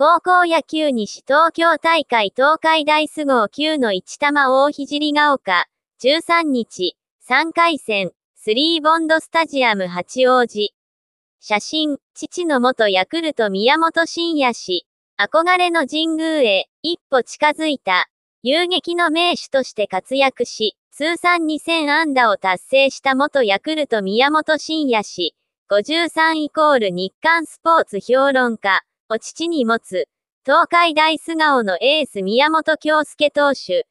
高校野球西東京大会東海大須生9の一玉大肘が丘、13日、3回戦、スリーボンドスタジアム八王子。写真、父の元ヤクルト宮本慎也氏、憧れの神宮へ、一歩近づいた、遊撃の名手として活躍し、通算2000安打を達成した元ヤクルト宮本慎也氏、53イコール日刊スポーツ評論家。を父に持つ、東海大菅生のエース宮本京介投手、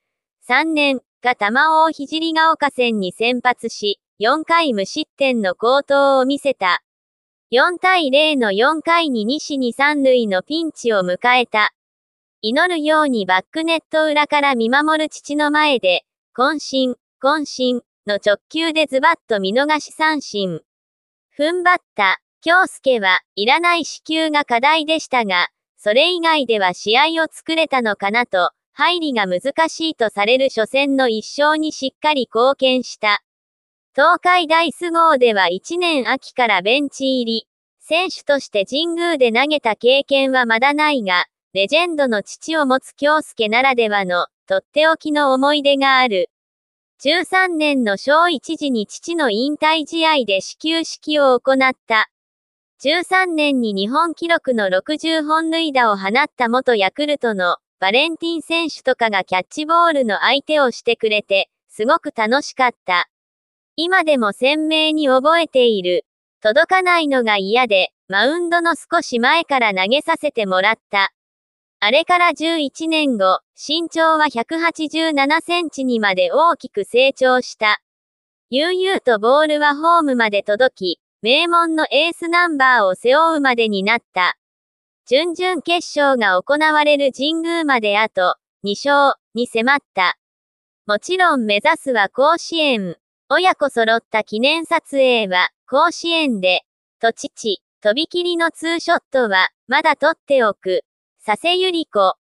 3年が玉王聖が丘戦に先発し、4回無失点の好投を見せた。4対0の4回に西に三塁のピンチを迎えた。祈るようにバックネット裏から見守る父の前で、渾身、渾身の直球でズバッと見逃し三振。踏ん張った。京介はいらない支給が課題でしたが、それ以外では試合を作れたのかなと、入りが難しいとされる初戦の一勝にしっかり貢献した。東海大菅生では1年秋からベンチ入り、選手として神宮で投げた経験はまだないが、レジェンドの父を持つ京介ならではの、とっておきの思い出がある。13年の小1時に父の引退試合で始球式を行った。1 3年に日本記録の60本塁打を放った元ヤクルトのバレンティン選手とかがキャッチボールの相手をしてくれて、すごく楽しかった。今でも鮮明に覚えている。届かないのが嫌で、マウンドの少し前から投げさせてもらった。あれから11年後、身長は187センチにまで大きく成長した。悠々とボールはホームまで届き、名門のエースナンバーを背負うまでになった。準々決勝が行われる神宮まであと2勝に迫った。もちろん目指すは甲子園。親子揃った記念撮影は甲子園で、と父、とびきりのツーショットはまだ撮っておく。佐世ゆり子。